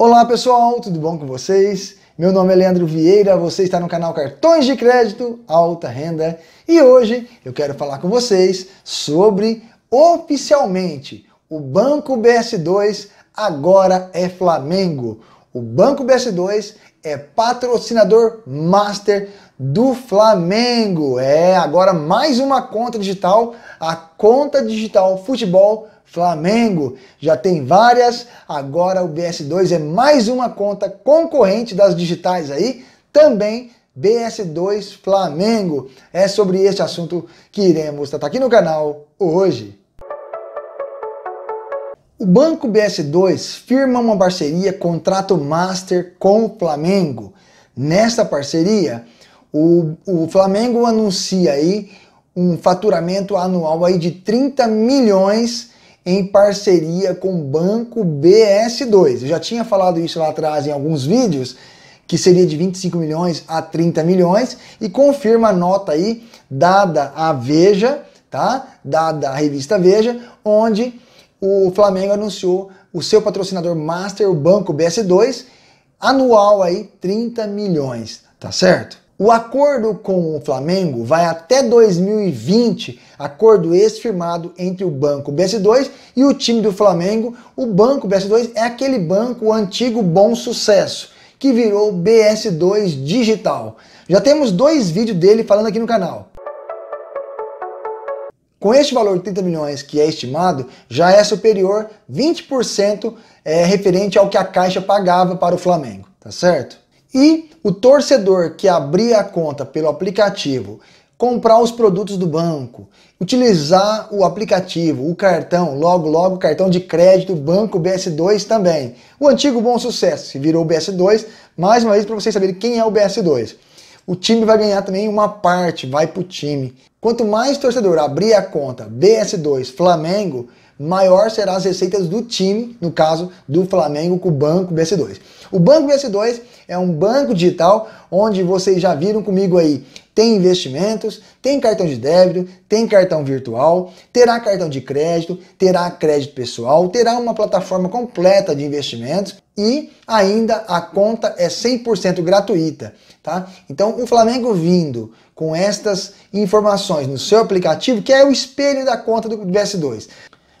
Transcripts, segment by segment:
Olá pessoal, tudo bom com vocês? Meu nome é Leandro Vieira, você está no canal Cartões de Crédito Alta Renda e hoje eu quero falar com vocês sobre oficialmente o Banco BS2 agora é Flamengo. O Banco BS2 é patrocinador master do Flamengo. É agora mais uma conta digital, a conta digital Futebol Flamengo já tem várias, agora o BS2 é mais uma conta concorrente das digitais aí, também BS2 Flamengo. É sobre este assunto que iremos tratar aqui no canal hoje. O Banco BS2 firma uma parceria contrato master com o Flamengo. Nesta parceria, o, o Flamengo anuncia aí um faturamento anual aí de 30 milhões em parceria com o Banco BS2. Eu já tinha falado isso lá atrás em alguns vídeos, que seria de 25 milhões a 30 milhões, e confirma a nota aí dada a Veja, tá? Dada a revista Veja, onde o Flamengo anunciou o seu patrocinador master, o Banco BS2, anual aí 30 milhões, tá certo? O acordo com o Flamengo vai até 2020, acordo esse firmado entre o Banco BS2 e o time do Flamengo. O Banco BS2 é aquele banco o antigo Bom Sucesso, que virou BS2 Digital. Já temos dois vídeos dele falando aqui no canal. Com este valor de 30 milhões que é estimado, já é superior 20% é, eh, referente ao que a Caixa pagava para o Flamengo, tá certo? E o torcedor que abrir a conta pelo aplicativo, comprar os produtos do banco, utilizar o aplicativo, o cartão, logo logo cartão de crédito, banco BS2 também. O antigo bom sucesso, se virou o BS2, mais uma vez para vocês saberem quem é o BS2. O time vai ganhar também uma parte, vai para o time. Quanto mais torcedor abrir a conta BS2 Flamengo, maior serão as receitas do time, no caso do Flamengo com o Banco BS2. O Banco BS2 é um banco digital onde vocês já viram comigo aí, tem investimentos, tem cartão de débito, tem cartão virtual, terá cartão de crédito, terá crédito pessoal, terá uma plataforma completa de investimentos e ainda a conta é 100% gratuita, tá? Então o Flamengo vindo com estas informações no seu aplicativo, que é o espelho da conta do BS2.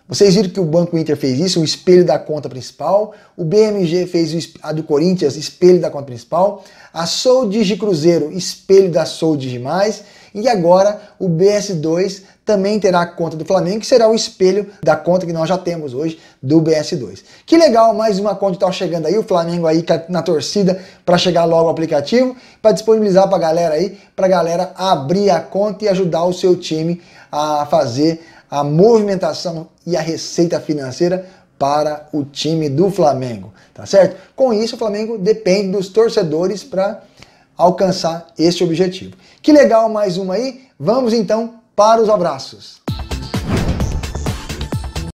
Vocês viram que o Banco Inter fez isso, o espelho da conta principal, o BMG fez a do Corinthians, espelho da conta principal, a Soul Digi Cruzeiro, espelho da Soul Digi Mais, e agora o BS2 também terá a conta do Flamengo, que será o espelho da conta que nós já temos hoje do BS2. Que legal, mais uma conta tal tá chegando aí, o Flamengo aí na torcida para chegar logo o aplicativo, para disponibilizar para a galera aí, para a galera abrir a conta e ajudar o seu time a fazer a movimentação e a receita financeira para o time do Flamengo, tá certo? Com isso, o Flamengo depende dos torcedores para alcançar este objetivo. Que legal, mais uma aí. Vamos então para os abraços.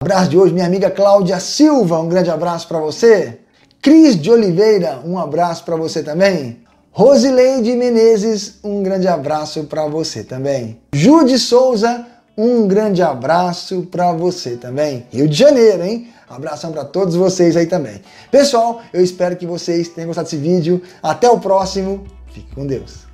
Abraço de hoje, minha amiga Cláudia Silva, um grande abraço para você. Cris de Oliveira, um abraço para você também. Rosileide Menezes, um grande abraço para você também. Jude Souza, um grande abraço para você também. Rio de Janeiro, hein? Abração para todos vocês aí também. Pessoal, eu espero que vocês tenham gostado desse vídeo. Até o próximo. Fique com Deus.